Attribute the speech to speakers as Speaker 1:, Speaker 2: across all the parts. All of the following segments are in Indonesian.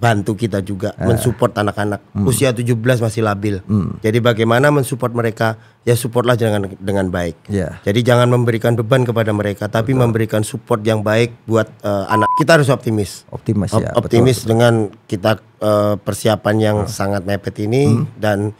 Speaker 1: bantu kita juga uh. mensupport anak-anak hmm. usia 17 masih labil. Hmm. Jadi bagaimana mensupport mereka? Ya supportlah dengan dengan baik. Yeah. Jadi jangan memberikan beban kepada mereka tapi memberikan support yang baik buat uh, anak. Kita harus optimis. Optimis Op ya, Optimis betul, betul. dengan kita uh, persiapan yang uh. sangat mepet ini hmm. dan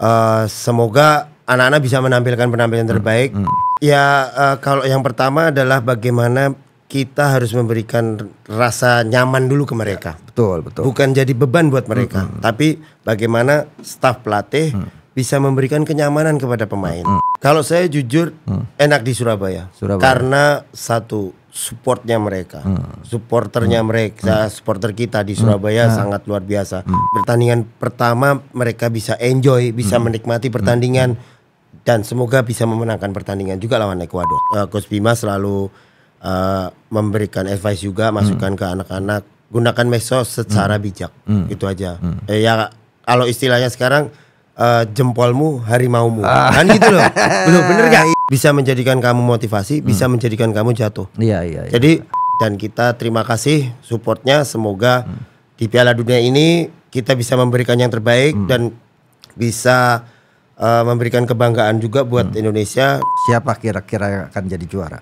Speaker 1: uh, semoga anak-anak bisa menampilkan penampilan hmm. terbaik. Hmm. Ya uh, kalau yang pertama adalah bagaimana kita harus memberikan rasa nyaman dulu ke mereka. Ya, betul, betul. Bukan jadi beban buat mereka, hmm. tapi bagaimana staf pelatih hmm. bisa memberikan kenyamanan kepada pemain. Hmm. Kalau saya jujur hmm. enak di Surabaya, Surabaya karena satu supportnya mereka, hmm. supporternya hmm. mereka, hmm. supporter kita di Surabaya hmm. sangat luar biasa. Hmm. Pertandingan pertama mereka bisa enjoy, bisa hmm. menikmati mm. pertandingan. Hmm dan semoga bisa memenangkan pertandingan juga lawan Ekuador. Uh, Coach Bima selalu uh, memberikan advice juga masukan hmm. ke anak-anak gunakan medsos secara hmm. bijak hmm. itu aja hmm. eh, ya kalau istilahnya sekarang uh, jempolmu harimaumu ah. kan gitu loh belum bener gak bisa menjadikan kamu motivasi hmm. bisa menjadikan kamu jatuh iya iya, ya. jadi dan kita terima kasih supportnya semoga hmm. di Piala Dunia ini kita bisa memberikan yang terbaik hmm. dan bisa uh, memberikan kebanggaan juga buat hmm. Indonesia siapa kira-kira akan jadi juara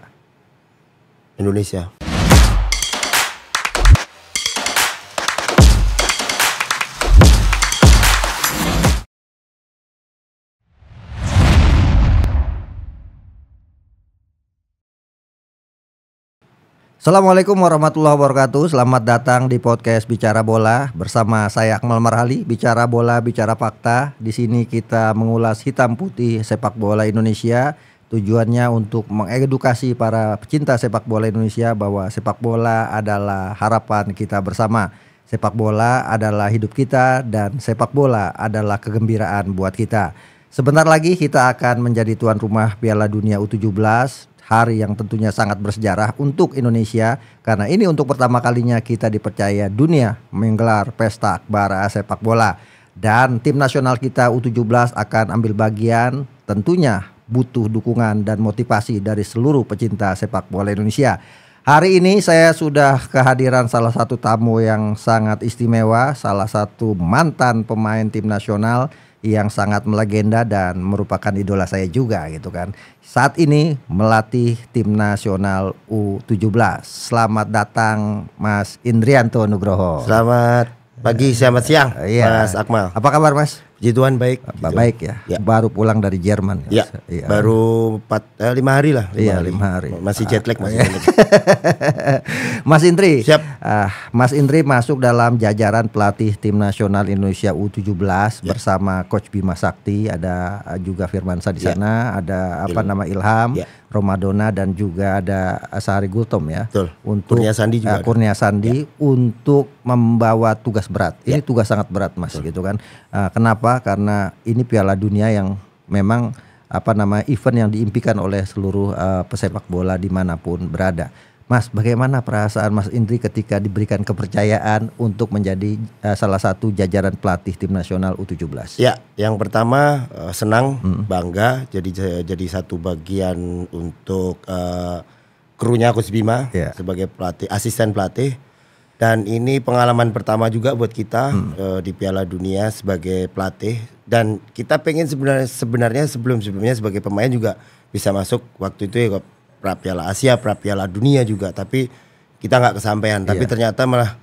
Speaker 1: Indonesia.
Speaker 2: Assalamualaikum warahmatullahi wabarakatuh Selamat datang di podcast Bicara Bola Bersama saya Akmal Marhali Bicara Bola, Bicara Fakta Di sini kita mengulas hitam putih sepak bola Indonesia Tujuannya untuk mengedukasi para pecinta sepak bola Indonesia bahwa sepak bola adalah harapan kita bersama. Sepak bola adalah hidup kita dan sepak bola adalah kegembiraan buat kita. Sebentar lagi kita akan menjadi tuan rumah Piala Dunia U17 hari yang tentunya sangat bersejarah untuk Indonesia karena ini untuk pertama kalinya kita dipercaya dunia menggelar pesta akbar sepak bola dan tim nasional kita U17 akan ambil bagian tentunya butuh dukungan dan motivasi dari seluruh pecinta sepak bola Indonesia. Hari ini saya sudah kehadiran salah satu tamu yang sangat istimewa, salah satu mantan pemain tim nasional yang sangat melegenda dan merupakan idola saya juga gitu kan. Saat ini melatih tim nasional U17. Selamat datang Mas Indrianto Nugroho. Selamat pagi, selamat siang uh, Mas Akmal. Apa kabar Mas? Puji Tuhan baik. Pak gitu. baik ya. ya. Baru pulang dari Jerman. Ya. ya. Baru empat eh, lima hari lah. Lima iya hari. lima hari. Masih ah. jet lag masih. Iya. Mas Indri. Siap. Uh, Mas Indri masuk dalam jajaran pelatih tim nasional Indonesia U17 ya. bersama Coach Bima Sakti. Ada ah, juga Firmansa di ya. sana. Ada apa Il nama Ilham. Ya. Romadona dan juga ada Sari Gultom ya. Betul. Untuk Kurnia Sandi juga. Uh, Kurnia Sandi ya. untuk membawa tugas berat. Ini ya. tugas sangat berat Mas Betul. gitu kan. Uh, kenapa? Karena ini Piala Dunia yang memang apa nama event yang diimpikan oleh seluruh uh, pesepak bola dimanapun berada. Mas, bagaimana perasaan Mas Indri ketika diberikan kepercayaan untuk menjadi
Speaker 1: uh, salah satu jajaran pelatih tim nasional U17? Ya, yang pertama uh, senang, hmm. bangga jadi jadi satu bagian untuk uh, krunya Kus Bima ya. sebagai pelatih asisten pelatih dan ini pengalaman pertama juga buat kita hmm. uh, di Piala Dunia sebagai pelatih dan kita pengen sebenarnya sebenarnya sebelum-sebelumnya sebagai pemain juga bisa masuk waktu itu ya pra Piala Asia, pra Piala Dunia juga tapi kita nggak kesampaian. Tapi yeah. ternyata malah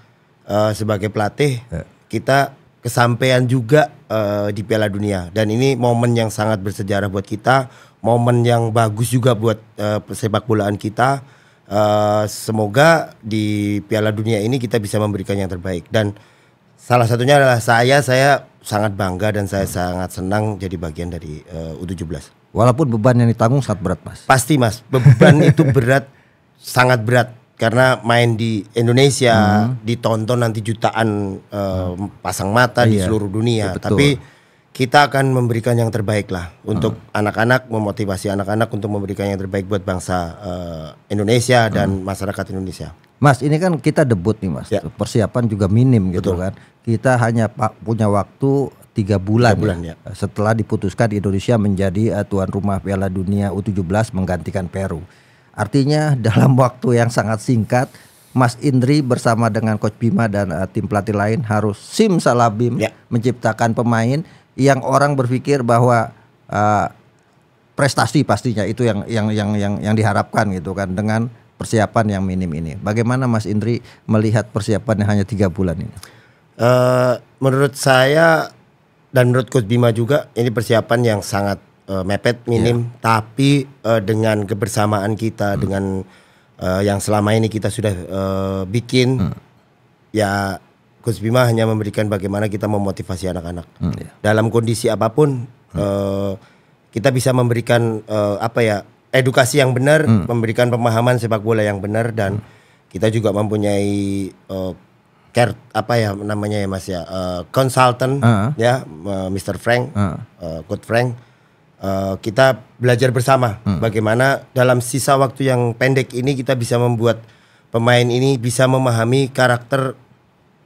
Speaker 1: uh, sebagai pelatih yeah. kita kesampaian juga uh, di Piala Dunia dan ini momen yang sangat bersejarah buat kita, momen yang bagus juga buat uh, sepak bolaan kita uh, semoga di Piala Dunia ini kita bisa memberikan yang terbaik dan salah satunya adalah saya saya sangat bangga dan saya hmm. sangat senang jadi bagian dari eh, uh, U17. Walaupun beban yang ditanggung sangat berat, Mas. Pasti, Mas. Beban itu berat sangat berat karena main di Indonesia hmm. ditonton nanti jutaan uh, hmm. pasang mata iya, di seluruh dunia. Ya, Tapi kita akan memberikan yang terbaik lah untuk hmm. anak-anak hmm. memotivasi anak-anak untuk memberikan yang terbaik buat bangsa uh, Indonesia hmm. dan masyarakat Indonesia.
Speaker 2: Mas, ini kan kita debut nih mas, ya. persiapan juga minim gitu kan. Kita hanya punya waktu tiga bulan, 3 bulan ya, ya. setelah diputuskan Indonesia menjadi uh, tuan rumah Piala Dunia U17 menggantikan Peru. Artinya dalam waktu yang sangat singkat, Mas Indri bersama dengan Coach Bima dan uh, tim pelatih lain harus sim salabim ya. menciptakan pemain yang orang berpikir bahwa uh, prestasi pastinya itu yang yang yang yang yang diharapkan gitu kan dengan persiapan yang minim ini. Bagaimana Mas Indri melihat persiapan yang hanya tiga bulan ini?
Speaker 1: Uh, menurut saya dan menurut Coach Bima juga ini persiapan yang sangat uh, mepet minim, yeah. tapi uh, dengan kebersamaan kita hmm. dengan uh, yang selama ini kita sudah uh, bikin hmm. ya Kusbima Bima hanya memberikan bagaimana kita memotivasi anak-anak hmm, iya. dalam kondisi apapun hmm. uh, kita bisa memberikan uh, apa ya edukasi yang benar hmm. memberikan pemahaman sepak bola yang benar dan hmm. kita juga mempunyai uh, care apa ya namanya ya Mas ya uh, consultant uh ah. -huh. ya uh, Mr Frank uh ah. -huh. uh, Coach Frank uh, kita belajar bersama hmm. bagaimana dalam sisa waktu yang pendek ini kita bisa membuat pemain ini bisa memahami karakter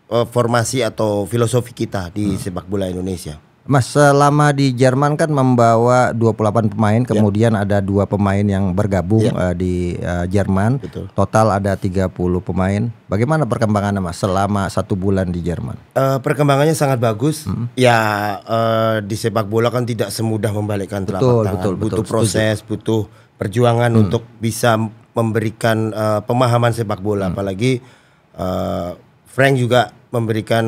Speaker 1: Eh, formasi atau filosofi kita di hmm. sepak bola Indonesia?
Speaker 2: Mas, selama di Jerman kan membawa 28 pemain, ya. kemudian yeah. ada dua pemain yang bergabung yeah. Ya. uh, di uh, Jerman. Betul. Total ada 30 pemain. Bagaimana perkembangannya, Mas, selama satu bulan di Jerman?
Speaker 1: Uh, perkembangannya sangat bagus. Hmm. Ya, uh, di sepak bola kan tidak semudah membalikkan telapak betul, tangan. Betul, butuh proses, setuju. butuh perjuangan hmm. untuk bisa memberikan uh, pemahaman sepak bola, hmm. apalagi uh, Frank juga memberikan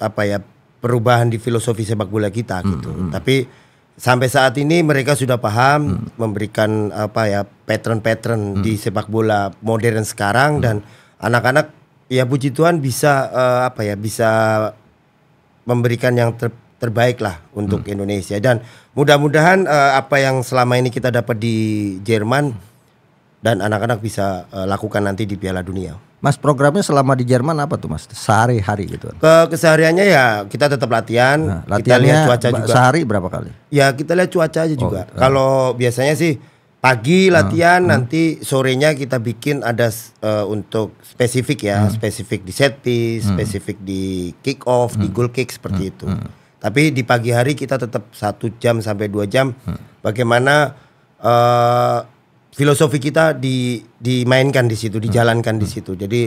Speaker 1: apa ya perubahan di filosofi sepak bola kita hmm, gitu. -hmm. Tapi sampai saat ini mereka sudah paham hmm. memberikan apa ya pattern-pattern hmm. di sepak bola modern sekarang hmm. dan anak-anak ya puji Tuhan bisa uh, apa ya bisa memberikan yang ter terbaik lah untuk hmm. Indonesia dan mudah-mudahan uh, apa yang selama ini kita dapat di Jerman dan anak-anak bisa uh, lakukan nanti di Piala Dunia.
Speaker 2: Mas programnya selama di Jerman apa tuh Mas? Sehari-hari gitu.
Speaker 1: Ke kesehariannya ya kita tetap latihan, nah, kita lihat cuaca juga. Sehari berapa kali? Ya kita lihat cuaca aja oh, juga. Uh. Kalau biasanya sih pagi ah, latihan uh, nanti sorenya kita bikin ada uh, untuk spesifik ya, uh. spesifik di set piece, hmm. spesifik di kick off, uh. di goal kick seperti uh. itu. Uh. Tapi di pagi hari kita tetap satu jam sampai dua jam. Uh. Bagaimana uh, filosofi kita di dimainkan di situ, dijalankan hmm. di situ. Jadi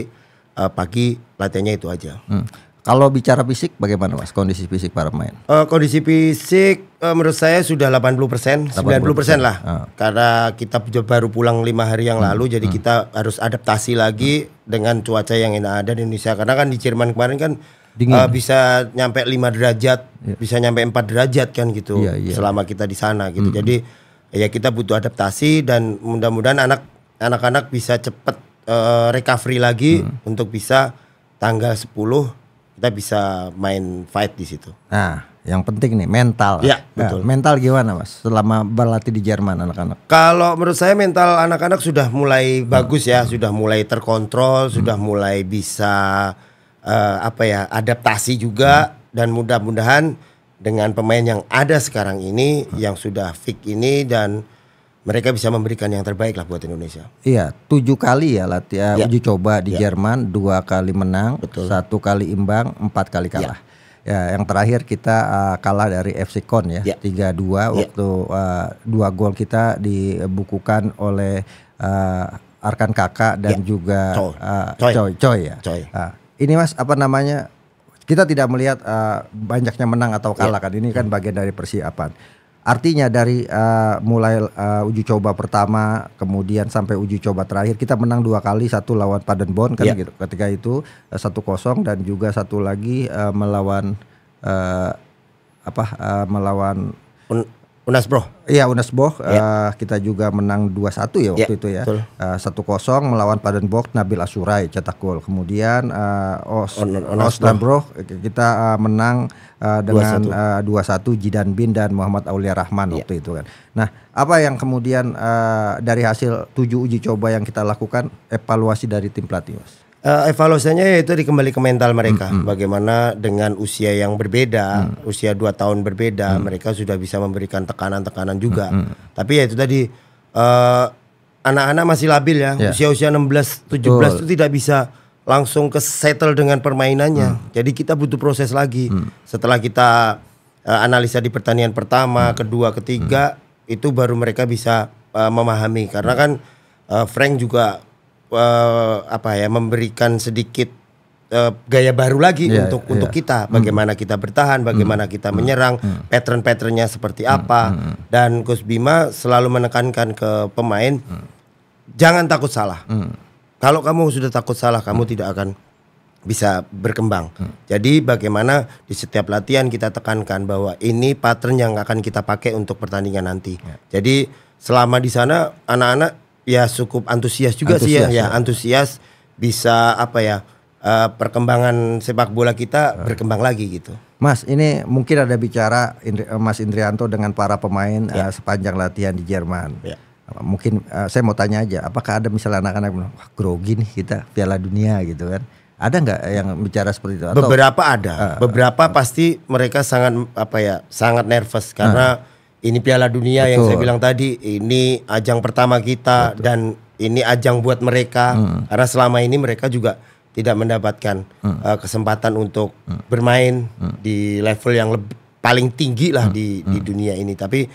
Speaker 1: uh, pagi latihannya itu aja. Hmm. Kalau bicara fisik bagaimana Mas kondisi fisik para pemain? Uh, kondisi fisik uh, menurut saya sudah 80%, 90%, persen lah. Uh. Karena kita baru pulang lima hari yang hmm. lalu jadi hmm. kita harus adaptasi lagi hmm. dengan cuaca yang ada di Indonesia. Karena kan di Jerman kemarin kan Dingin. Uh, bisa nyampe lima derajat, yeah. bisa nyampe empat derajat kan gitu yeah, yeah. selama kita di sana gitu. Hmm. Jadi ya kita butuh adaptasi dan mudah-mudahan anak anak-anak bisa cepat uh, recovery lagi hmm. untuk bisa tanggal 10 kita bisa main fight di situ.
Speaker 2: Nah, yang penting nih mental. Ya, nah, betul. Mental gimana, Mas? Selama berlatih di Jerman anak-anak.
Speaker 1: Kalau menurut saya mental anak-anak sudah mulai hmm. bagus ya, hmm. sudah mulai terkontrol, hmm. sudah mulai bisa uh, apa ya, adaptasi juga hmm. dan mudah-mudahan dengan pemain yang ada sekarang ini hmm. yang sudah fix ini dan mereka bisa memberikan yang terbaik lah buat Indonesia.
Speaker 2: Iya, tujuh kali ya latihan ya. ya. uji coba di ya. Jerman, dua kali menang, Betul. satu kali imbang, empat kali ya. kalah. Ya. Ya, yang terakhir kita uh, kalah dari FC Kon ya, ya, tiga ya. dua waktu uh, dua gol kita dibukukan oleh uh, Arkan Kakak dan ya. juga Choi Uh, Coy. ya. Coy. Uh, nah, ini Mas apa namanya kita tidak melihat uh, banyaknya menang atau kalah iya. kan ini kan hmm. bagian dari persiapan. Artinya dari uh, mulai uh, uji coba pertama kemudian sampai uji coba terakhir kita menang dua kali satu lawan Padenbon kan yeah. gitu ketika itu satu uh, kosong dan juga satu lagi uh, melawan uh, apa uh, melawan Unas Bro. Iya Unas Bro. Yeah. Uh, iya. eh, kita juga menang 2-1 ya waktu yeah, itu ya. Eh, satu uh, melawan Padan Bok Nabil Asurai cetak gol. Kemudian uh, Os On, Bro kita uh, menang uh, dengan 2-1 uh, Jidan Bin dan Muhammad Aulia Rahman yeah. waktu itu kan. Nah, apa yang kemudian uh, dari hasil tujuh uji coba yang kita lakukan
Speaker 1: evaluasi dari tim pelatih Mas? uh, evaluasinya yaitu dikembali ke mental mereka. Mm -hmm. Bagaimana dengan usia yang berbeda, mm. usia 2 tahun berbeda, mm. mereka sudah bisa memberikan tekanan-tekanan juga. Mm -hmm. Tapi ya itu tadi anak eh, anak-anak masih labil ya. ya. Usia-usia yeah. 16, 17 itu tidak bisa langsung ke settle dengan permainannya. Mm. Jadi kita butuh proses lagi. Mm. Setelah kita uh, analisa di pertanian pertama, mm. kedua, ketiga, mm. itu baru mereka bisa uh, memahami karena kan uh, Frank juga uh, apa ya memberikan sedikit uh, gaya baru lagi yeah, untuk yeah. untuk iya. kita hmm. bagaimana mm. kita bertahan hmm. bagaimana mm. kita hmm. menyerang mm. pattern-patternnya seperti apa mm. dan Gus Bima selalu menekankan ke pemain mm. jangan takut salah mm. kalau kamu sudah takut salah kamu mm. tidak akan bisa berkembang. Hmm. Jadi bagaimana di setiap latihan kita tekankan bahwa ini pattern yang akan kita pakai untuk pertandingan nanti. Yeah. Jadi selama di sana anak-anak ya cukup antusias juga ya. antusias, sih ya, ya antusias bisa apa ya uh, perkembangan sepak bola kita hmm. berkembang lagi gitu.
Speaker 2: Mas, ini mungkin ada bicara Indri, eh, Mas Indrianto dengan para pemain ya. uh, sepanjang latihan di Jerman. Ya. mungkin uh, saya mau tanya aja, apakah ada misalnya anak-anak bilang wah grogi nih kita Piala Dunia gitu kan? Ada nggak yang bicara seperti itu? Atau, beberapa ada, uh, beberapa
Speaker 1: uh, pasti mereka sangat apa ya sangat nervous karena uh ini Piala Dunia Betul. yang saya bilang tadi, ini ajang pertama kita Betul. dan ini ajang buat mereka hmm. karena selama ini mereka juga tidak mendapatkan hmm. uh, kesempatan untuk hmm. bermain hmm. di level yang lebih, paling tinggi lah hmm. di hmm. di dunia ini. Tapi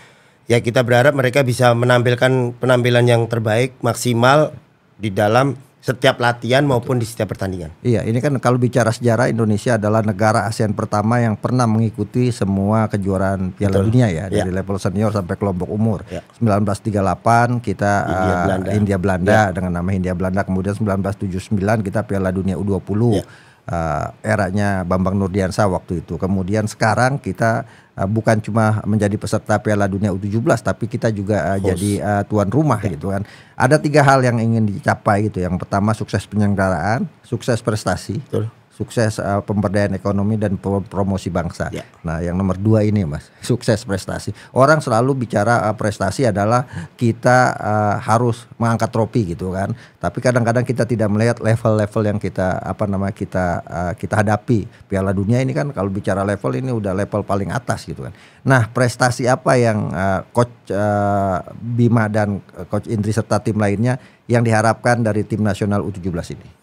Speaker 1: ya kita berharap mereka bisa menampilkan penampilan yang terbaik maksimal di dalam setiap latihan maupun di setiap pertandingan.
Speaker 2: Iya, ini kan kalau bicara sejarah Indonesia adalah negara ASEAN pertama yang pernah mengikuti semua kejuaraan Piala Betul. Dunia ya iya. dari level senior sampai kelompok umur. Ya. 1938 kita India uh, Belanda, India Belanda ya. dengan nama India Belanda, kemudian 1979 kita Piala Dunia U20. Ya. Uh, eranya Bambang nurdiansa waktu itu. Kemudian sekarang kita Ah, bukan cuma menjadi peserta Piala Dunia U17 tapi kita juga uh, jadi uh, tuan rumah ya. gitu kan. Ada tiga hal yang ingin dicapai gitu. Yang pertama sukses penyelenggaraan, sukses prestasi. Betul sukses uh, pemberdayaan ekonomi dan promosi bangsa. Ya. Nah, yang nomor dua ini mas, sukses prestasi. Orang selalu bicara uh, prestasi adalah kita uh, harus mengangkat trofi gitu kan. Tapi kadang-kadang kita tidak melihat level-level yang kita apa nama kita uh, kita hadapi. Piala Dunia ini kan kalau bicara level ini udah level paling atas gitu kan. Nah, prestasi apa yang uh, coach uh, Bima dan coach Indri serta tim lainnya yang diharapkan dari tim
Speaker 1: nasional U17 ini?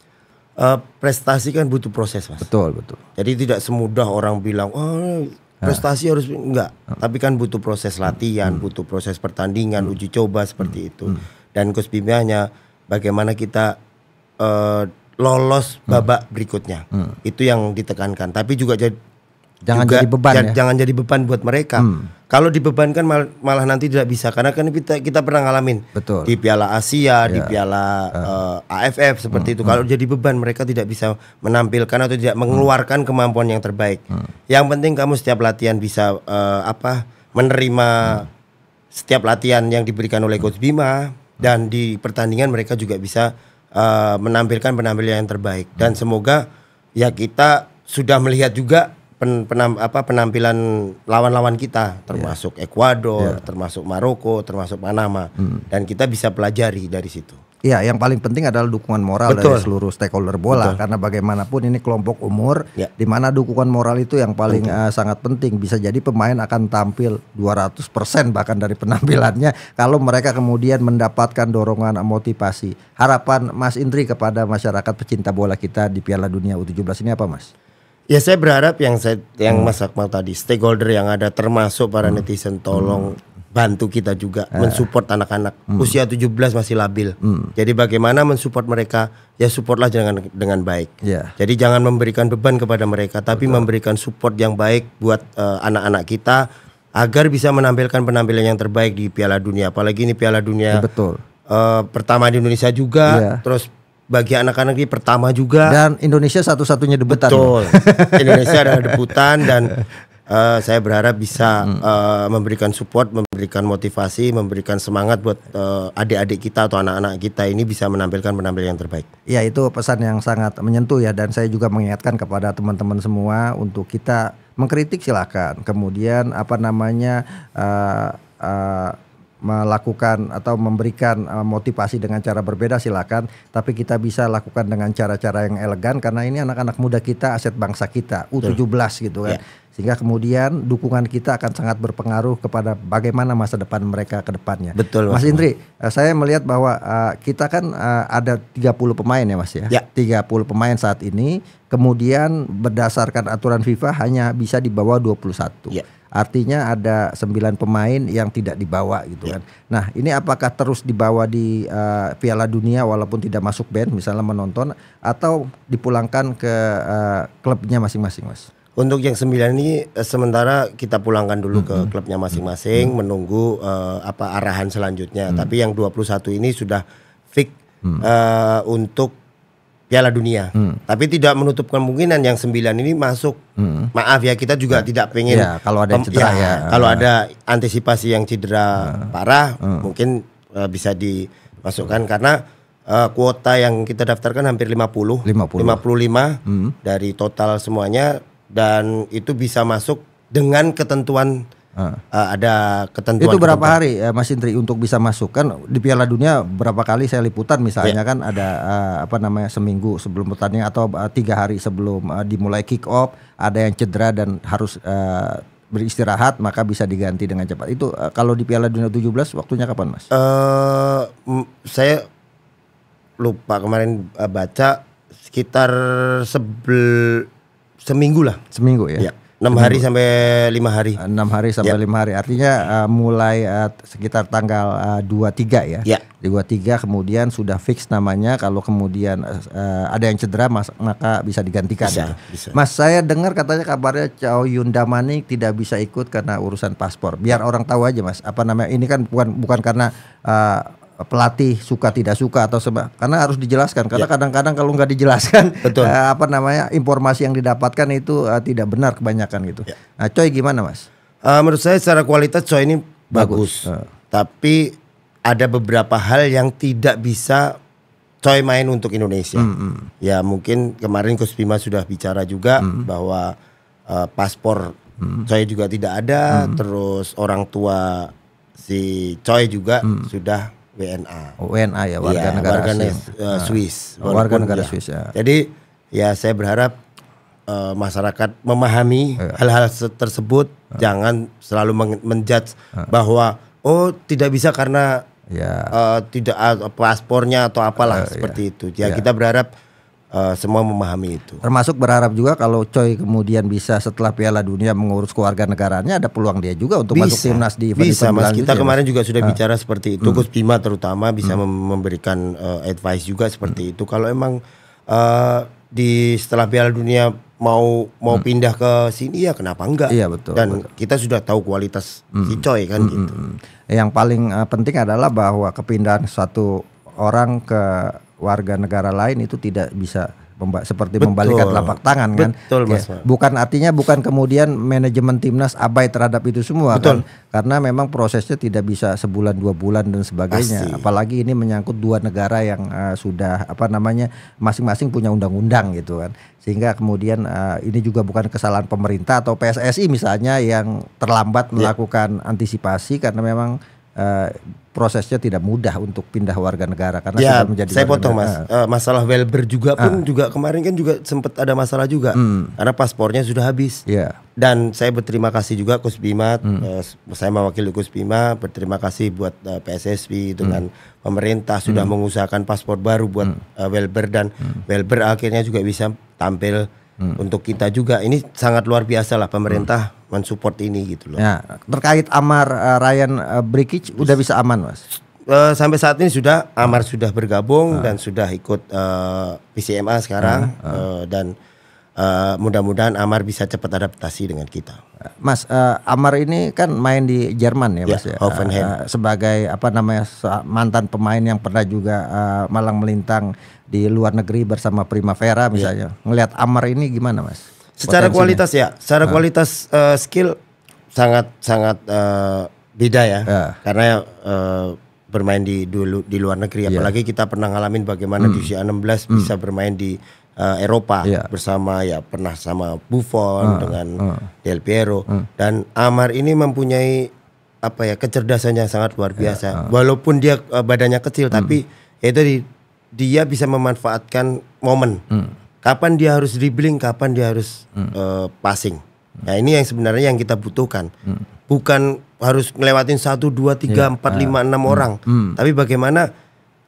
Speaker 1: uh, prestasi kan butuh proses mas. Betul betul. Jadi tidak semudah orang bilang oh nah. prestasi harus enggak, Ha. Hmm. tapi kan butuh proses latihan, hmm. butuh proses pertandingan, hmm. uji coba seperti hmm. itu. Hmm. Dan Gus Bimbi hanya bagaimana kita uh, lolos hmm. babak hmm. berikutnya. Hmm. Itu yang ditekankan. Tapi juga jadi jangan juga jadi beban ya. Jangan jadi beban buat mereka. Hmm. Kalau dibebankan mal, malah nanti tidak bisa karena kan kita kita pernah ngalamin Betul. di Piala Asia, ya. di iya. Piala uh. Ah. Uh, eh, AFF seperti hmm. itu. Kalau hmm. jadi beban mereka tidak bisa menampilkan atau tidak mengeluarkan hmm. kemampuan yang terbaik. Hmm. Yang penting kamu setiap latihan bisa uh, apa menerima hmm. setiap latihan yang diberikan oleh coach Bima hmm. dan di pertandingan mereka juga bisa uh, menampilkan penampilan yang terbaik dan hmm. semoga ya kita sudah melihat juga pen, penam, apa penampilan lawan-lawan kita ya. termasuk yeah. Ekuador, yeah. termasuk Maroko, termasuk Panama hmm. dan kita bisa pelajari dari situ.
Speaker 2: Iya, yang paling penting adalah dukungan moral Betul. dari seluruh stakeholder bola Betul. karena bagaimanapun ini kelompok umur ya. di mana dukungan moral itu yang paling uh, sangat penting. Bisa jadi pemain akan tampil 200% bahkan dari penampilannya kalau mereka kemudian mendapatkan dorongan motivasi. Harapan Mas Indri kepada masyarakat pecinta bola kita di Piala Dunia U17 ini apa, Mas?
Speaker 1: Ya saya berharap yang saya yang hmm. Mas Akmal tadi stakeholder yang ada termasuk para hmm. netizen tolong hmm. bantu kita juga eh. mensupport anak-anak hmm. usia 17 masih labil. Hmm. Jadi bagaimana mensupport mereka ya supportlah dengan dengan baik. Yeah. Jadi jangan memberikan beban kepada mereka tapi Betul. memberikan support yang baik buat eh, anak-anak uh, kita agar bisa menampilkan penampilan yang terbaik di Piala Dunia. Apalagi ini Piala Dunia. betul. Uh, pertama di Indonesia juga, yeah. terus bagi anak-anak ini pertama juga dan
Speaker 2: Indonesia satu-satunya debutan betul Indonesia adalah
Speaker 1: debutan dan uh, saya berharap bisa hmm. uh, memberikan support memberikan motivasi memberikan semangat buat uh, adik-adik kita atau anak-anak kita ini bisa menampilkan penampilan yang terbaik
Speaker 2: ya itu pesan yang sangat menyentuh ya dan saya juga mengingatkan kepada teman-teman semua untuk kita mengkritik silahkan kemudian apa namanya uh, uh, melakukan atau memberikan eh, motivasi dengan cara berbeda silakan tapi kita bisa lakukan dengan cara-cara yang elegan karena ini anak-anak muda kita aset bangsa kita U17 Betul. gitu kan yeah. sehingga kemudian dukungan kita akan sangat berpengaruh kepada bagaimana masa depan mereka ke depannya. Betul. Mas, Indri, uh, saya melihat bahwa eh, kita kan uh, ada 30 pemain ya Mas ya. ya. Yeah. 30 pemain saat ini kemudian berdasarkan aturan FIFA hanya bisa dibawa bawah 21. Ya. Yeah Artinya ada sembilan pemain yang tidak dibawa gitu ya. kan. Yeah. Nah, ini apakah terus dibawa di uh, Piala Dunia walaupun tidak masuk band
Speaker 1: misalnya menonton atau dipulangkan ke uh, klubnya masing-masing, Mas? Untuk yang sembilan ini eh, sementara kita pulangkan dulu hmm. ke klubnya masing-masing hmm. menunggu uh, apa arahan selanjutnya. Hmm. Tapi yang 21 ini sudah fix hmm. uh, untuk Piala Dunia. Hmm. Tapi tidak menutup kemungkinan yang sembilan ini masuk. Hmm. Maaf ya kita juga hmm. tidak pengen. Ya, kalau ada cedera ya. ya. Kalau hmm. ada antisipasi yang cedera hmm. parah, hmm. mungkin uh, bisa dimasukkan hmm. karena uh, kuota yang kita daftarkan hampir 50, 50. 55 hmm. dari total semuanya dan itu bisa masuk dengan ketentuan Uh. ada ketentuan itu berapa hari
Speaker 2: uh, Mas Indri untuk bisa masuk kan di Piala Dunia berapa kali saya liputan misalnya yeah. kan
Speaker 1: ada uh,
Speaker 2: apa namanya seminggu sebelum pertandingan atau uh, tiga hari sebelum uh, dimulai kick off ada yang cedera dan harus uh, beristirahat maka bisa diganti dengan cepat itu uh, kalau di Piala Dunia 17 waktunya kapan Mas?
Speaker 1: Uh, saya lupa kemarin uh, baca sekitar sebel seminggu lah seminggu ya. Yeah Eh, enam hari sampai ya. lima hari. Enam hari sampai lima 5 hari. Artinya uh, mulai uh,
Speaker 2: sekitar tanggal dua uh, tiga ya. ya. Dua tiga kemudian sudah fix namanya. Kalau kemudian uh, ada yang cedera mas, maka bisa digantikan. Bisa, ya. bisa. Mas saya dengar katanya kabarnya Cao Yunda Manik tidak bisa ikut karena urusan paspor. Biar orang tahu aja mas. Apa namanya ini kan bukan bukan karena pelatih suka tidak suka atau sebab karena harus dijelaskan karena ya. kadang-kadang ya. kalau nggak dijelaskan Betul. Uh, apa namanya informasi yang didapatkan itu uh, tidak benar
Speaker 1: kebanyakan gitu. Ya. Nah, Coy gimana mas? Uh, menurut saya secara kualitas Coy ini bagus, bagus. Uh. tapi ada beberapa hal yang tidak bisa Coy main untuk Indonesia. Mm -hmm. Ya mungkin kemarin Gus Bima sudah bicara juga mm -hmm. bahwa uh, paspor mm -hmm. Coy juga tidak ada, mm -hmm. terus orang tua si Coy juga -hmm. sudah WNA. Oh, WNA ya warga ya, negara warga asing. Uh, Swiss. Nah, warga negara ya. Swiss ya. Jadi ya saya berharap uh, masyarakat memahami iya. hal-hal ya. tersebut, ya. jangan selalu men menjudge ya. bahwa oh tidak bisa karena ya. uh, tidak uh, paspornya atau apalah uh, seperti ya. itu. Ya, ya kita berharap uh, semua memahami itu. Termasuk berharap juga kalau Choi kemudian bisa
Speaker 2: setelah Piala Dunia mengurus keluarga negaranya ada peluang dia juga untuk bisa, masuk timnas di event Bisa, Mas. Kita ya, kemarin mas? juga sudah
Speaker 1: ah. bicara seperti itu. Hmm. Gus Bima terutama bisa hmm. memberikan uh, advice juga seperti hmm. itu. Kalau emang uh, di setelah Piala Dunia mau mau hmm. pindah ke sini ya kenapa enggak? Iya betul. Dan betul. kita sudah tahu kualitas hmm. si Choi kan hmm. hmm gitu. Hmm.
Speaker 2: Yang paling uh, penting adalah bahwa kepindahan suatu orang ke warga negara lain itu tidak bisa memba seperti Betul. membalikan telapak tangan kan. Betul, Mas. Ya, bukan artinya bukan kemudian manajemen timnas abai terhadap itu semua kan? Betul. kan. Karena memang prosesnya tidak bisa sebulan dua bulan dan sebagainya. Pasti. Apalagi ini menyangkut dua negara yang uh, sudah apa namanya masing-masing punya undang-undang gitu kan. Sehingga kemudian uh, ini juga bukan kesalahan pemerintah atau PSSI misalnya yang terlambat yeah. melakukan antisipasi karena memang uh, prosesnya tidak mudah untuk pindah warga negara karena ya, sudah menjadi saya potong mas
Speaker 1: uh, masalah Welber juga pun uh. juga kemarin kan juga sempat ada masalah juga hmm. karena paspornya sudah habis yeah. dan saya berterima kasih juga Bima hmm. uh, saya mewakili Bima berterima kasih buat uh, PSSB dengan hmm. pemerintah sudah hmm. mengusahakan paspor baru buat hmm. uh, Welber dan hmm. Welber akhirnya juga bisa tampil hmm. untuk kita juga. Ini sangat luar biasa lah pemerintah hmm. mensupport ini gitu loh. Ya,
Speaker 2: terkait Amar uh, Ryan uh, eh, Brikic udah bisa aman, Mas.
Speaker 1: Uh, sampai saat ini sudah Amar hmm. sudah bergabung uh. dan sudah ikut uh, PCMA sekarang uh. Uh. Uh, dan uh, mudah-mudahan Amar bisa cepat adaptasi dengan kita. Mas uh, Amar ini kan main di Jerman ya, Mas ya, Mas ya. Uh,
Speaker 2: sebagai apa namanya mantan pemain yang pernah juga uh, malang melintang di luar negeri bersama Primavera ya. misalnya. Yeah. Ngelihat Amar ini gimana Mas?
Speaker 1: Secara kualitas ya, secara uh. kualitas uh, skill sangat sangat uh, beda ya. Uh. Karena uh, bermain di dulu di luar negeri apalagi yeah. kita pernah ngalamin bagaimana hmm. di usia 16 hmm. bisa bermain di uh, Eropa yeah. bersama ya pernah sama Buffon uh, dengan uh, Del Piero uh. dan Amar ini mempunyai apa ya kecerdasannya sangat luar ya, biasa. Yeah, uh. Walaupun dia uh, badannya kecil uh, tapi ya itu di, dia bisa memanfaatkan momen. uh, Kapan dia harus dribbling, kapan dia harus uh, uh, passing. Nah, ini yang sebenarnya yang kita butuhkan. uh, Bukan harus ngelewatin satu dua tiga iya. empat ah. lima enam orang. uh, Tapi bagaimana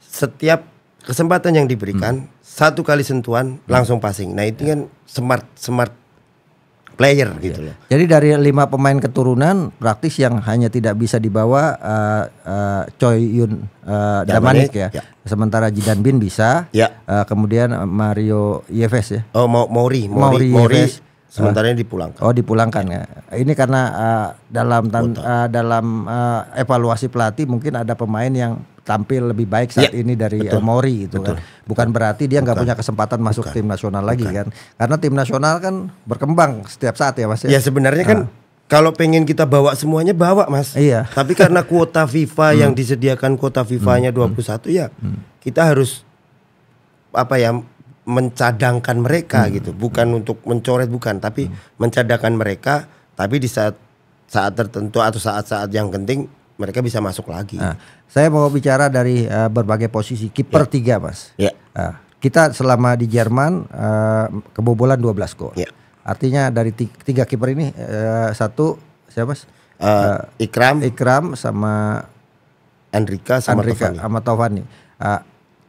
Speaker 1: setiap kesempatan yang diberikan hmm. satu kali sentuhan hmm. langsung passing. Nah itu ya. kan smart smart player ya. gitu loh.
Speaker 2: Jadi dari lima pemain keturunan praktis yang hanya tidak bisa dibawa uh, uh, Choi Yun uh, Damanik, ya. ya. Sementara Jidan Bin bisa. Ya. Uh, kemudian Mario Yves ya. Oh mau Mauri Mauri, Sementara ini dipulangkan. Oh dipulangkan ya. Ini karena uh, dalam uh, dalam uh, evaluasi pelatih mungkin ada pemain yang tampil lebih baik saat yeah. ini dari betul, Mori itu kan. Bukan berarti dia nggak punya kesempatan masuk bukan, tim nasional bukan. lagi kan. Karena tim nasional kan berkembang setiap saat ya
Speaker 1: Mas ya. Ya sebenarnya nah. kan ah. kalau pengen kita bawa semuanya bawa Mas. Iya. Tapi karena kuota FIFA hmm. yang disediakan kuota FIFA-nya 21 hmm. hmm. ya kita harus apa ya mencadangkan mereka gitu. Bukan untuk mencoret bukan, tapi mencadangkan mereka tapi di saat saat tertentu atau saat-saat yang penting mereka bisa masuk lagi. Nah,
Speaker 2: saya mau bicara dari uh, berbagai posisi kiper yeah. tiga mas.
Speaker 1: Yeah. Nah,
Speaker 2: kita selama di Jerman uh, kebobolan 12 gol. Yeah. Artinya dari tiga kiper ini uh, satu siapa mas? Uh, uh, Ikram, Ikram sama
Speaker 1: Andrika sama Andrika Tovani. Uh,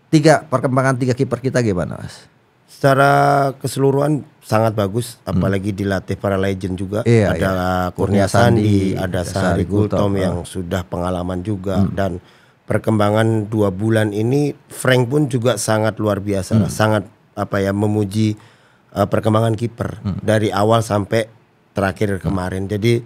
Speaker 1: tiga perkembangan tiga kiper kita gimana mas? secara keseluruhan sangat bagus apalagi dilatih para legend juga iya, ada iya. Kurnia Sandi, ada Sari Gultom ya. yang sudah pengalaman juga hmm. dan perkembangan dua bulan ini Frank pun juga sangat luar biasa hmm. sangat apa ya memuji uh, perkembangan kiper hmm. dari awal sampai terakhir hmm. kemarin jadi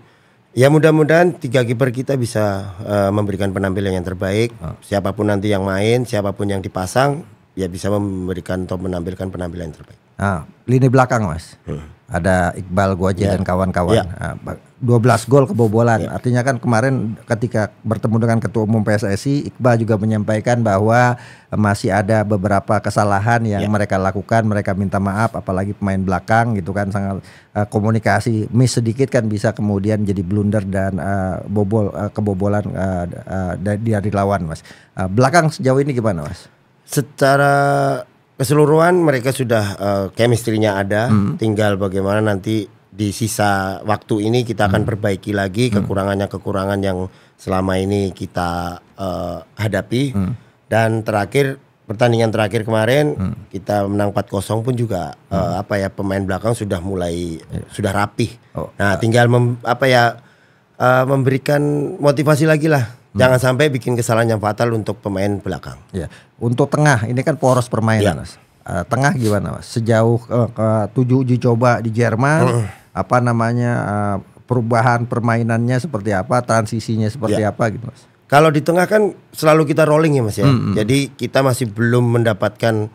Speaker 1: ya mudah-mudahan tiga kiper kita bisa uh, memberikan penampilan yang terbaik hmm. siapapun nanti yang main siapapun yang dipasang ya bisa memberikan atau menampilkan penampilan yang terbaik.
Speaker 2: Ah, lini belakang mas, hmm. ada Iqbal Guaji yeah. dan kawan-kawan. Yeah. Ah, 12 gol kebobolan. Yeah. Artinya kan kemarin ketika bertemu dengan Ketua Umum PSSI, Iqbal juga menyampaikan bahwa masih ada beberapa kesalahan yang yeah. mereka lakukan. Mereka minta maaf, apalagi pemain belakang gitu kan sangat uh, komunikasi miss sedikit kan bisa kemudian jadi blunder dan uh, bobol uh, kebobolan uh, uh,
Speaker 1: dari, dari lawan mas. Uh, belakang sejauh ini gimana mas? secara keseluruhan mereka sudah uh, chemistry-nya ada, hmm. tinggal bagaimana nanti di sisa waktu ini kita akan hmm. perbaiki lagi hmm. kekurangannya-kekurangan yang selama ini kita uh, hadapi. Hmm. Dan terakhir pertandingan terakhir kemarin hmm. kita menang 4-0 pun juga hmm. uh, apa ya pemain belakang sudah mulai yeah. sudah rapih. Oh, nah, tinggal mem, apa ya uh, memberikan motivasi lagi lah Hmm. Jangan sampai bikin kesalahan yang fatal untuk pemain belakang. Ya. Untuk tengah ini kan poros
Speaker 2: permainan, ya. Mas. Uh, tengah gimana, Mas? Sejauh uh, ke tujuh uji coba di Jerman, hmm. apa namanya uh, perubahan permainannya seperti apa, transisinya seperti ya. apa gitu, Mas?
Speaker 1: Kalau di tengah kan selalu kita rolling ya, Mas ya. Hmm, hmm. Jadi kita masih belum mendapatkan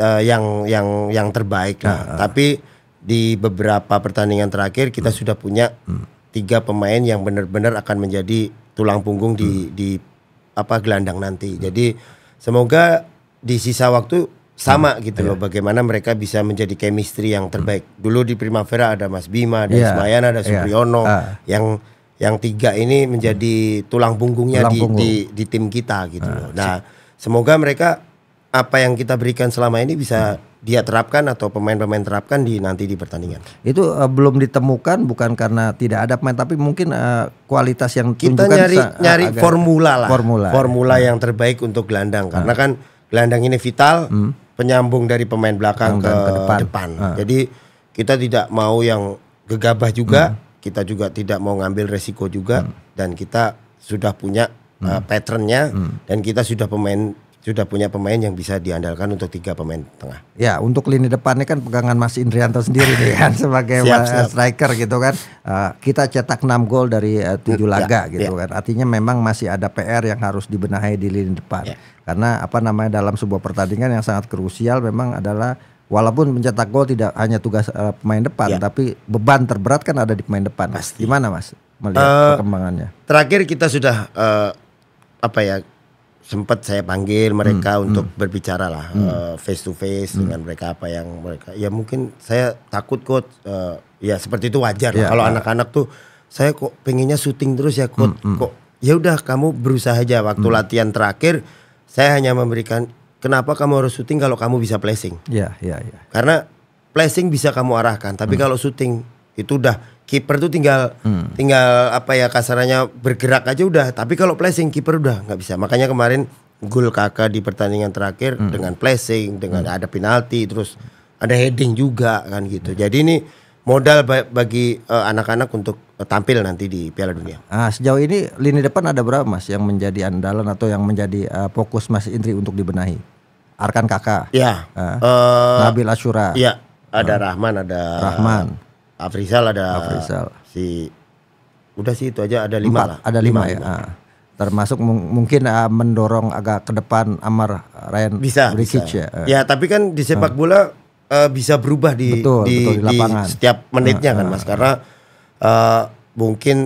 Speaker 1: uh, yang yang yang terbaik lah. Uh, nah, ah. Tapi di beberapa pertandingan terakhir kita hmm. sudah punya hmm. tiga pemain yang benar-benar akan menjadi tulang punggung di hmm. di apa gelandang nanti. Hmm. Jadi semoga di sisa waktu sama hmm. gitu yeah. loh iya. bagaimana mereka bisa menjadi chemistry yang hmm. terbaik. Hmm. Dulu di Primavera ada Mas Bima, ada yeah. Ismayana, ada iya. Supriyono yeah. uh. yang yang tiga ini menjadi hmm. tulang punggungnya tulang di, punggung. di di tim kita gitu uh. loh. Nah, semoga mereka apa yang kita berikan selama ini bisa dia terapkan atau pemain-pemain terapkan di nanti di pertandingan. Itu uh, belum ditemukan
Speaker 2: bukan karena tidak ada pemain tapi mungkin uh, kualitas yang kita nyari eh, nyari formula lah. Formula. Ya. Formula ya. yang
Speaker 1: terbaik untuk gelandang hmm. karena kan gelandang ini vital hmm. penyambung dari pemain belakang ke, ke depan. depan. Hmm. Jadi kita tidak mau yang gegabah juga, hmm. kita juga tidak mau ngambil resiko juga hmm. dan kita sudah punya hmm. uh, patternnya hmm. dan kita sudah pemain sudah punya pemain yang bisa diandalkan untuk tiga pemain tengah.
Speaker 2: Ya, untuk lini depannya kan pegangan Mas Indrianto sendiri nih kan sebagai siap, eh, siap. striker gitu kan. Uh, kita cetak 6 gol dari eh, uh, 7 ya, laga gitu ya, gitu kan. Artinya memang masih ada PR yang harus dibenahi di lini depan. Ya. Karena apa namanya dalam sebuah pertandingan yang sangat krusial memang adalah walaupun mencetak gol tidak hanya tugas uh, pemain depan ya. tapi beban terberat kan ada di pemain depan. Pasti. Gimana Mas melihat uh, perkembangannya?
Speaker 1: Terakhir kita sudah uh, apa ya sempat saya panggil mereka hmm, untuk hmm. berbicara lah hmm. uh, eh, face to face hmm. dengan mereka apa yang mereka ya mungkin saya takut kok uh, eh, ya seperti itu wajar ya, kalau anak ya. anak-anak tuh saya kok pengennya syuting terus ya kok hmm, hmm, kok hmm. ya udah kamu berusaha aja waktu hmm. latihan terakhir saya hanya memberikan kenapa kamu harus syuting kalau kamu bisa placing
Speaker 2: ya ya ya
Speaker 1: karena placing bisa kamu arahkan tapi hmm. kalau syuting itu udah kiper tuh tinggal hmm. tinggal apa ya kasarannya bergerak aja udah tapi kalau placing kiper udah nggak bisa makanya kemarin gol kakak di pertandingan terakhir hmm. dengan placing dengan hmm. ada penalti terus ada heading juga kan gitu hmm. jadi ini modal bagi eh, anak-anak uh, untuk uh, tampil nanti di Piala Dunia. Nah, sejauh ini lini depan ada berapa Mas yang menjadi
Speaker 2: andalan atau yang menjadi uh, fokus Mas Indri untuk dibenahi? Arkan Kakak. Ya. Uh, uh, Nabil Asyura. Ya, ada uh,
Speaker 1: Rahman, ada Rahman. Afrizal ada Afrizal. si udah sih itu aja ada lima Empat, lah ada lima, lima ya lima. Ah.
Speaker 2: termasuk mung mungkin uh, mendorong agak ke depan Amar Ryan bisa, bisa. ya ah. ya tapi
Speaker 1: kan di sepak bola uh, bisa berubah di betul, di, betul, di, di setiap menitnya uh, kan mas karena uh, mungkin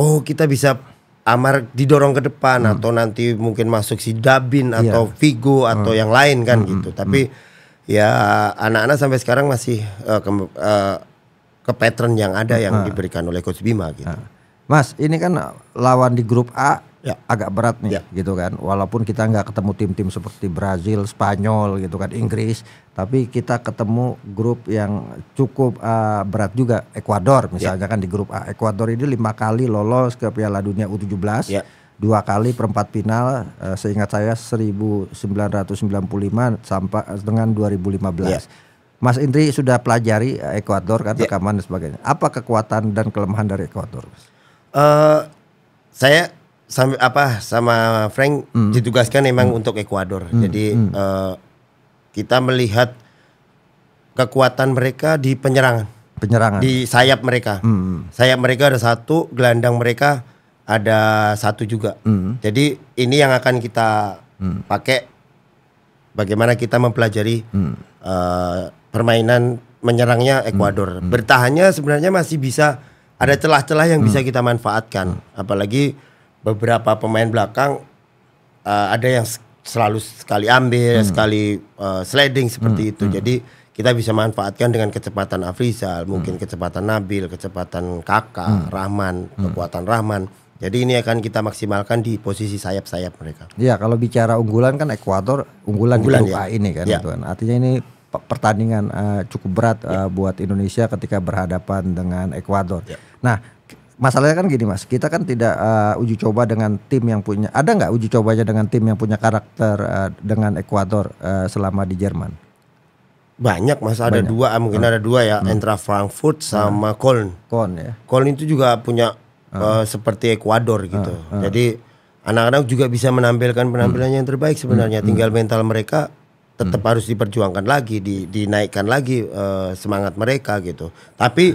Speaker 1: oh kita bisa Amar didorong ke depan uh, atau nanti mungkin masuk si Dabin iya. atau Vigo atau hmm. yang lain kan uh, gitu tapi ya anak-anak sampai sekarang masih uh, ke, uh, ke pattern yang ada yang ah. diberikan oleh coach Bima gitu. Ah.
Speaker 2: Mas, ini kan lawan di grup A ya. agak berat nih, ya. gitu kan. Walaupun kita nggak ketemu tim-tim seperti Brazil, Spanyol, gitu kan, Inggris, tapi kita ketemu grup yang cukup uh, berat juga, Ekuador ya. misalnya ya. kan di grup A. Ekuador ini lima kali lolos ke Piala Dunia U17, ya. dua kali perempat final, uh, seingat saya 1995 sampai dengan 2015. Ya Mas Indri sudah pelajari eh, Ekuador kan yeah. rekaman dan sebagainya. Apa kekuatan dan kelemahan dari Ekuador?
Speaker 1: Uh, saya sama apa sama Frank mm. ditugaskan memang mm. untuk Ekuador. Mm. Jadi mm. Uh, kita melihat kekuatan mereka di penyerangan. Penyerangan. Di sayap mereka. Mm. Sayap mereka ada satu, gelandang mereka ada satu juga. Mm. Jadi ini yang akan kita mm. pakai. Bagaimana kita mempelajari. Mm. Uh, permainan menyerangnya Ekuador. Hmm. Hmm. Bertahannya sebenarnya masih bisa ada celah-celah yang hmm. bisa kita manfaatkan. Apalagi beberapa pemain belakang uh, ada yang selalu sekali ambil, hmm. sekali uh, sliding seperti hmm. itu. Hmm. Jadi kita bisa manfaatkan dengan kecepatan Afrizal, hmm. mungkin hmm. kecepatan Nabil, kecepatan Kakak, hmm. Rahman, hmm. kekuatan Rahman. Jadi ini akan kita maksimalkan di posisi sayap-sayap mereka.
Speaker 2: Iya, kalau bicara unggulan kan Ekuador unggulan, unggulan di grup ya. A ini kan, ya. Artinya ini pertandingan uh, cukup berat ya. uh, buat Indonesia ketika berhadapan dengan Ekuador. Ya. Nah, masalahnya kan gini mas, kita kan tidak uh, uji coba dengan tim yang punya ada nggak uji cobanya dengan tim yang punya karakter uh, dengan Ekuador uh, selama di Jerman?
Speaker 1: Banyak mas, ada Banyak. dua mungkin hmm. ada dua ya, hmm. Entra Frankfurt sama hmm. Köln. Köln ya. Köln itu juga punya hmm. uh, seperti Ekuador gitu. Hmm. Jadi anak-anak juga bisa menampilkan penampilannya hmm. yang terbaik sebenarnya, hmm. hmm. tinggal mental mereka tetap hmm. harus diperjuangkan lagi, di, dinaikkan lagi uh, semangat mereka gitu. Tapi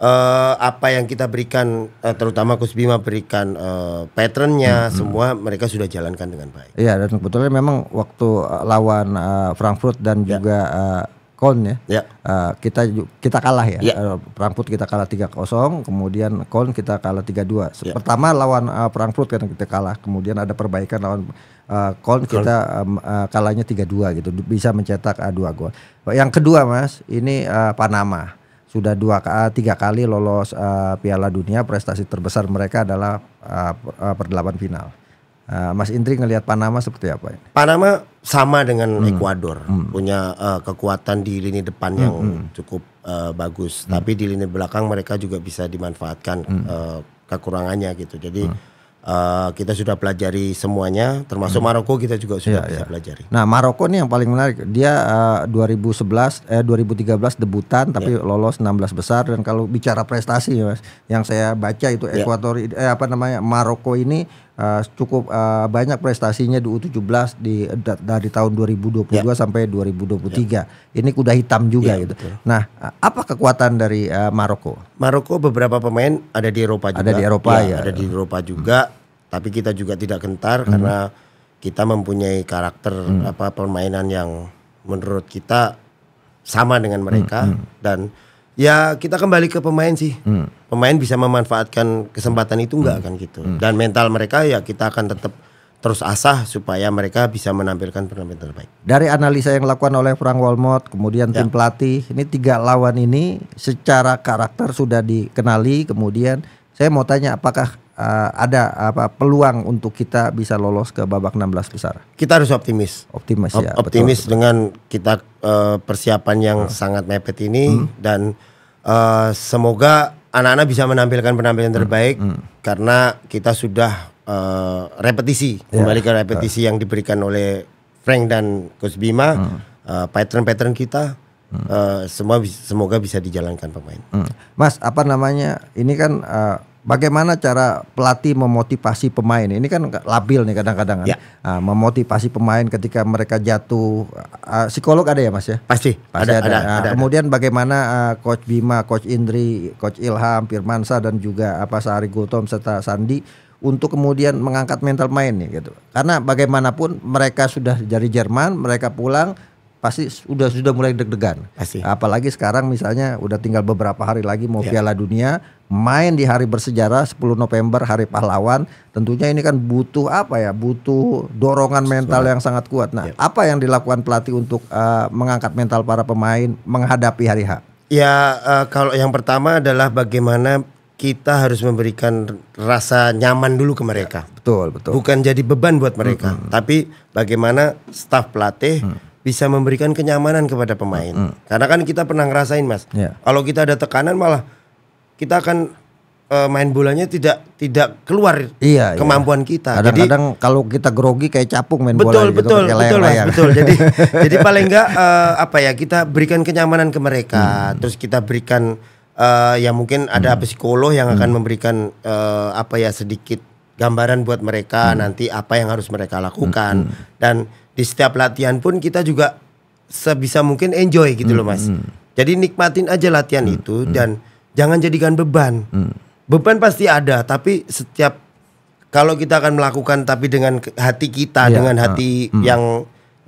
Speaker 1: uh, apa yang kita berikan, uh, terutama Kusbima berikan uh, patternnya, hmm, hmm. semua mereka sudah jalankan dengan
Speaker 2: baik. Iya, dan kebetulan memang waktu lawan uh, Frankfurt dan ya. juga uh, Kon ya. ya. Uh, kita kita kalah ya. ya. Uh, kita kalah 3-0, kemudian Kon kita kalah 3-2. Ya. Pertama lawan uh, eh, Frankfurt kan kita kalah, kemudian ada perbaikan lawan uh, Kon kita um, uh, kalahnya 3-2 gitu, bisa mencetak uh, 2 gol. Yang kedua Mas, ini uh, Panama sudah dua tiga kali lolos uh, Piala Dunia prestasi terbesar mereka adalah uh, perdelapan final Eh, mas Indri ngelihat Panama seperti apa? Ini?
Speaker 1: Panama sama dengan hmm. Ekuador, hmm. punya uh, kekuatan di lini depan hmm, yang hmm. cukup uh, bagus, hmm. tapi di lini belakang mereka juga bisa dimanfaatkan hmm. uh, kekurangannya gitu. Jadi hmm. uh, kita sudah pelajari semuanya, termasuk hmm. Maroko kita juga sudah ya, bisa ya. pelajari.
Speaker 2: Nah Maroko ini yang paling menarik, dia uh, 2011, eh 2013 debutan ya. tapi ya. lolos 16 besar dan kalau bicara prestasi mas, yang saya baca itu ya. Ekuador, eh apa namanya Maroko ini uh, cukup uh, banyak prestasinya di U17 di dari tahun 2022 ya. sampai 2023. Ya. Ini kuda hitam juga ya, gitu. Betul. Nah, eh, apa kekuatan dari uh, Maroko?
Speaker 1: Maroko beberapa pemain ada di Eropa juga. Ada di Eropa ya. ya. Ada di Eropa hmm. juga, hmm. tapi kita juga tidak gentar hmm. karena kita mempunyai karakter hmm. apa permainan yang menurut kita sama dengan mereka Hmm. hmm. dan ya kita kembali ke pemain sih. Hmm. Pemain bisa memanfaatkan kesempatan itu enggak hmm. kan gitu. Hmm. Dan mental mereka ya kita akan tetap terus asah supaya mereka bisa menampilkan penampilan terbaik.
Speaker 2: Dari analisa yang dilakukan oleh Frank Walmot, kemudian ya. tim pelatih, ini tiga lawan ini secara karakter sudah dikenali, kemudian saya mau tanya apakah uh, ada apa peluang untuk kita bisa lolos ke babak 16 besar? Kita harus optimis. Optimis ya. Optimis betul, betul.
Speaker 1: dengan kita uh, persiapan yang hmm. sangat mepet ini hmm. dan uh, semoga anak-anak bisa menampilkan penampilan terbaik hmm. Hmm. karena kita sudah uh, repetisi yeah. kembali ke repetisi yeah. yang diberikan oleh Frank dan Coach Bima hmm. uh, pattern-pattern kita hmm. uh, semua semoga bisa dijalankan pemain. Hmm.
Speaker 2: Mas apa namanya ini kan uh, Bagaimana cara pelatih memotivasi pemain? Ini kan labil nih kadang-kadang. Kan. Ya. Nah, memotivasi pemain ketika mereka jatuh. Uh, psikolog ada ya mas ya?
Speaker 1: Pasti. Pasti ada. ada. ada, nah, ada
Speaker 2: kemudian bagaimana uh, Coach Bima, Coach Indri, Coach Ilham, Firmansa dan juga apa Sari Gotom serta Sandi untuk kemudian mengangkat mental main nih gitu. Karena bagaimanapun mereka sudah dari Jerman, mereka pulang pasti sudah sudah mulai deg-degan. Apalagi sekarang misalnya udah tinggal beberapa hari lagi mau yeah. Piala Dunia, main di hari bersejarah 10 November Hari Pahlawan, tentunya ini kan butuh apa ya? Butuh dorongan mental yang sangat kuat. Nah, yeah. apa yang dilakukan pelatih untuk uh, mengangkat mental para pemain menghadapi hari H?
Speaker 1: Ya, uh, kalau yang pertama adalah bagaimana kita harus memberikan rasa nyaman dulu ke mereka. Ya, betul, betul. Bukan jadi beban buat mereka, hmm. tapi bagaimana staf pelatih hmm bisa memberikan kenyamanan kepada pemain. Mm. Karena kan kita pernah ngerasain mas, yeah. kalau kita ada tekanan malah kita akan uh, main bolanya tidak tidak keluar iya, iya. kemampuan iya. kita. Kadang-kadang kalau kita grogi kayak capung main betul, bola betul, gitu, betul, betul, mas, betul. Jadi jadi paling enggak uh, eh, apa ya kita berikan kenyamanan ke mereka, hmm. terus kita berikan uh, ya mungkin ada hmm. psikolog yang hmm. akan memberikan uh, apa ya sedikit gambaran buat mereka hmm. nanti apa yang harus mereka lakukan hmm. dan di setiap latihan pun kita juga sebisa mungkin enjoy gitu loh hmm, mas. Hmm. Jadi nikmatin aja latihan mm -hmm. itu hmm. dan jangan jadikan beban. Mm. Beban pasti ada, tapi setiap kalau kita akan melakukan tapi dengan hati kita, yeah. dengan ah, hati mm. yang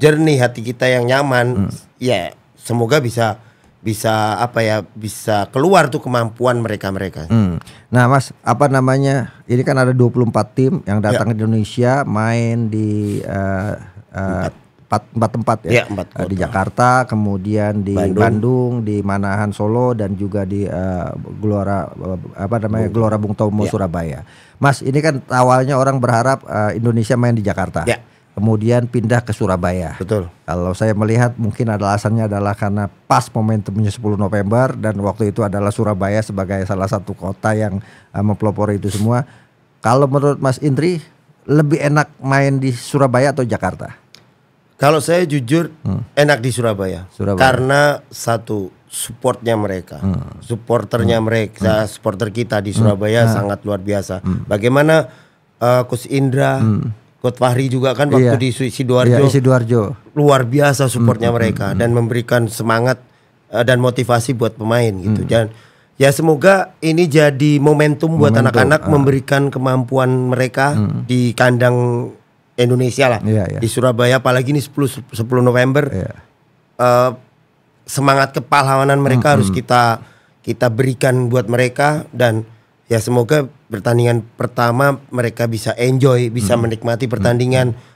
Speaker 1: jernih, hati kita yang nyaman, mm. ya semoga bisa bisa apa ya bisa keluar tuh kemampuan mereka mereka.
Speaker 2: Mm. Nah mas apa namanya ini kan ada 24 tim yang ya. datang ya. ke Indonesia main di uh, Eh, empat. Empat, empat tempat ya, ya empat eh, kota. di Jakarta, kemudian di Bandung. Bandung, di Manahan Solo dan juga di uh, Gelora uh, apa namanya Bung. Gelora Bung Tomo ya. Surabaya. Mas, ini kan awalnya orang berharap uh, Indonesia main di Jakarta. Ya kemudian pindah ke Surabaya. Betul. Kalau saya melihat mungkin ada alasannya adalah karena pas momentumnya 10 November dan waktu itu adalah Surabaya sebagai salah satu kota yang uh, mempelopori itu semua. Kalau menurut Mas Indri lebih enak main di Surabaya atau Jakarta?
Speaker 1: Kalau saya jujur hmm. enak di Surabaya, Surabaya karena satu supportnya mereka, hmm. supporternya hmm. mereka, hmm. supporter kita di Surabaya hmm. sangat luar biasa. Hmm. Bagaimana uh, eh, Coach Indra, hmm. Coach Fahri juga kan waktu yeah. di sidoarjo, Yeah, sidoarjo luar biasa supportnya hmm. hmm mereka hmm, hmm. dan memberikan semangat uh, dan motivasi buat pemain gitu. Hmm. Dan ya semoga ini jadi momentum, momentum buat anak-anak uh. memberikan kemampuan mereka hmm. di kandang Indonesia lah yeah, yeah. di Surabaya apalagi ini 10 10 November yeah. Iya. uh, semangat kepahlawanan mereka mm -hmm. harus kita kita berikan buat mereka dan ya semoga pertandingan pertama mereka bisa enjoy bisa mm -hmm. menikmati pertandingan mm -hmm.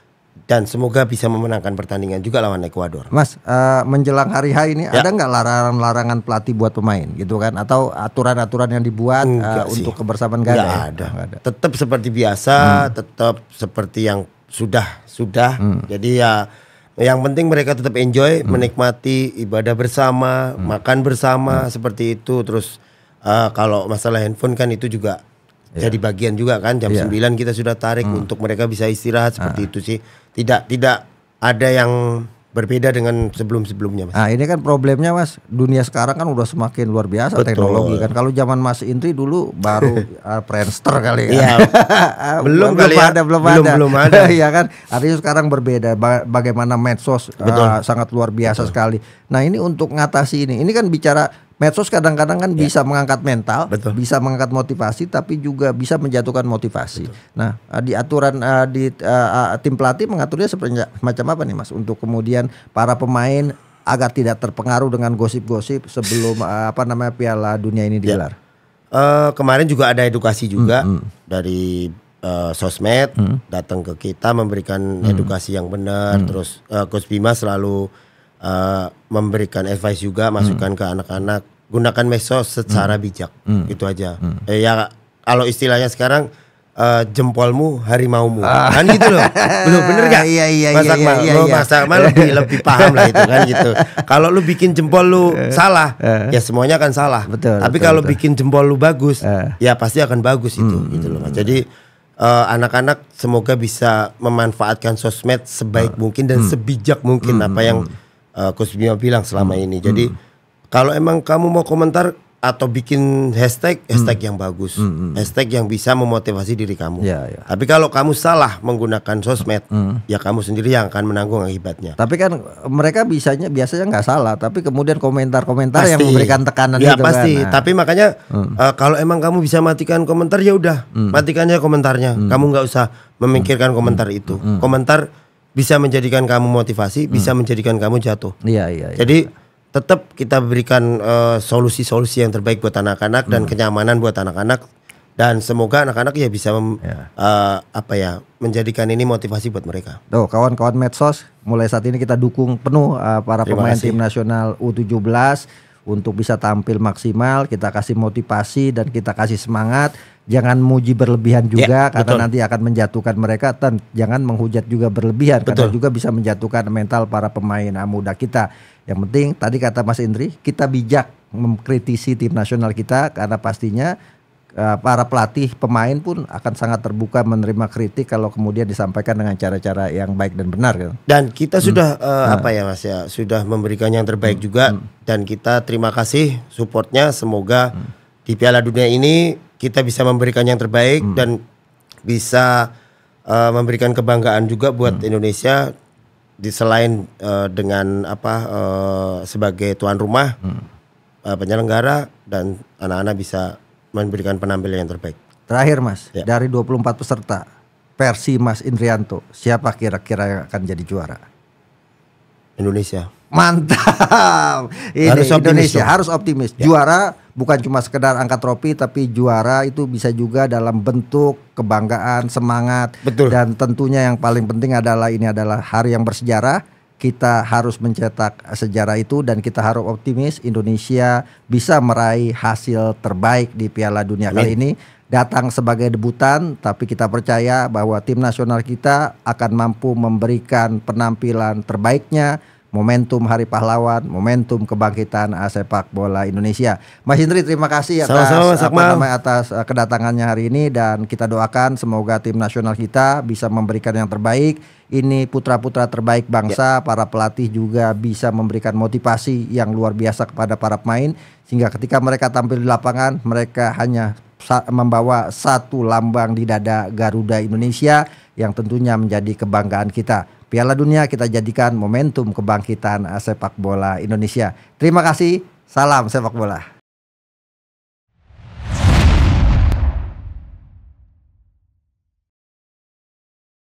Speaker 1: Dan semoga bisa memenangkan pertandingan juga lawan Ekuador. Mas,
Speaker 2: uh, menjelang hari H ini yeah. ada nggak larangan-larangan pelatih buat pemain gitu kan? Atau aturan-aturan yang dibuat uh, untuk kebersamaan gak ada? ya? ada.
Speaker 1: Tetap seperti biasa, hmm. tetap seperti yang sudah sudah hmm. jadi ya yang penting mereka tetap enjoy hmm. menikmati ibadah bersama hmm. makan bersama hmm. seperti itu terus uh, kalau masalah handphone kan itu juga yeah. jadi bagian juga kan jam yeah. Iya. 9 kita sudah tarik hmm. untuk mereka bisa istirahat seperti ah. itu sih tidak tidak ada yang Berbeda dengan sebelum-sebelumnya, Mas. Nah, ini kan problemnya, Mas.
Speaker 2: Dunia sekarang kan udah semakin luar biasa Betul. teknologi kan.
Speaker 1: Kalau zaman Mas Intri dulu
Speaker 2: baru uh, Friendster kali kan. belum, belum ada, ya. belum, ada. Belum ada. ya kan? Artinya sekarang berbeda bagaimana medsos Uh, sangat luar biasa Betul. sekali. Nah, ini untuk ngatasi ini. Ini kan bicara medsos kadang-kadang kan ya. bisa mengangkat mental, Betul. bisa mengangkat motivasi, tapi juga bisa menjatuhkan motivasi. Betul. Nah, eh, di aturan eh, di uh, tim pelatih mengaturnya seperti macam apa nih, Mas? Untuk kemudian para pemain agar tidak terpengaruh dengan gosip-gosip sebelum uh, apa namanya Piala Dunia ini ya. digelar. Ya. Uh,
Speaker 1: kemarin juga ada edukasi juga hmm, -hmm. dari uh, sosmed -hmm. datang ke kita memberikan -hmm. edukasi yang benar. -hmm. Terus uh, Coach Bima selalu uh, memberikan advice juga masukan hmm. ke anak-anak gunakan medsos secara hmm. bijak hmm. itu aja hmm. eh, ya kalau istilahnya sekarang uh, jempolmu harimaumu ah. kan gitu loh belum bener gak iya, iya, iya, masak iya, iya, iya, iya. masak mah lebih lebih paham lah itu kan gitu kalau lu bikin jempol lu eh. salah ya semuanya akan salah betul, tapi kalau bikin jempol lu bagus uh. ya pasti akan bagus itu hmm, gitu loh hmm. jadi anak-anak uh, semoga bisa memanfaatkan sosmed sebaik uh. mungkin dan hmm. sebijak mungkin hmm, apa yang hmm, hmm uh, Bima bilang selama hmm. ini. Jadi hmm. kalau emang kamu mau komentar atau bikin hashtag hmm. hashtag hmm. yang bagus, hmm, hmm, hmm, hashtag yang bisa memotivasi diri kamu. Ya, ya. Tapi kalau kamu salah menggunakan sosmed, hmm. ya kamu sendiri yang akan menanggung akibatnya. Tapi kan
Speaker 2: mereka bisanya biasanya
Speaker 1: nggak salah, tapi
Speaker 2: kemudian komentar-komentar yang memberikan tekanan. Ya itu kan. pasti. Kan. Nah. Tapi makanya hmm. uh, kalau
Speaker 1: emang kamu bisa matikan komentar ya udah, hmm. matikannya komentarnya. Hmm. Kamu nggak usah memikirkan hmm. komentar itu. Hmm. Komentar bisa menjadikan kamu motivasi, hmm. bisa menjadikan kamu jatuh. Iya, iya. iya. Jadi tetap kita berikan eh, solusi-solusi uh, yang terbaik buat anak-anak hmm. dan kenyamanan buat anak-anak dan semoga anak-anak ya bisa mem, ya. Uh, apa ya menjadikan ini motivasi buat mereka.
Speaker 2: Tuh kawan-kawan medsos mulai saat ini kita dukung penuh uh, para Terima pemain kasih. tim nasional U17 untuk bisa tampil maksimal, kita kasih motivasi dan kita kasih semangat jangan muji berlebihan ya, juga ya, karena betul. nanti akan menjatuhkan mereka dan jangan menghujat juga berlebihan betul. karena juga bisa menjatuhkan mental para pemain ah, muda kita. Yang penting tadi kata Mas Indri, kita bijak mengkritisi tim nasional kita karena pastinya eh, para pelatih pemain pun akan sangat terbuka menerima kritik kalau kemudian disampaikan dengan
Speaker 1: cara-cara yang baik dan benar gitu. Dan kita hmm. sudah uh, apa ya Mas ya, sudah memberikan yang terbaik hmm. juga hmm. dan kita terima kasih supportnya semoga hmm. di Piala Dunia ini kita bisa memberikan yang terbaik hmm. dan bisa uh, memberikan kebanggaan juga buat hmm. Indonesia di selain uh, dengan apa uh, sebagai tuan rumah hmm. uh, penyelenggara dan anak-anak bisa memberikan penampilan yang terbaik.
Speaker 2: Terakhir Mas, ya. dari 24 peserta versi Mas Indrianto, siapa kira-kira yang akan jadi juara? Indonesia. Mantap.
Speaker 1: Ini harus Indonesia optimis, harus optimis. Ya.
Speaker 2: Juara bukan cuma sekedar angkat trofi tapi juara itu bisa juga dalam bentuk kebanggaan, semangat Betul. dan tentunya yang paling penting adalah ini adalah hari yang bersejarah. Kita harus mencetak sejarah itu dan kita harus optimis Indonesia bisa meraih hasil terbaik di Piala Dunia Amin. kali ini. Datang sebagai debutan, tapi kita percaya bahwa tim nasional kita akan mampu memberikan penampilan terbaiknya momentum Hari Pahlawan, momentum kebangkitan uh, sepak bola Indonesia. Mas Indri terima kasih atas Sama -sama, apa namanya, atas uh, kedatangannya hari ini dan kita doakan semoga tim nasional kita bisa memberikan yang terbaik. Ini putra-putra terbaik bangsa, ya. para pelatih juga bisa memberikan motivasi yang luar biasa kepada para pemain sehingga ketika mereka tampil di lapangan mereka hanya membawa satu lambang di dada Garuda Indonesia yang tentunya menjadi kebanggaan kita. Piala Dunia kita jadikan momentum kebangkitan eh, sepak bola Indonesia. Terima kasih, salam sepak bola.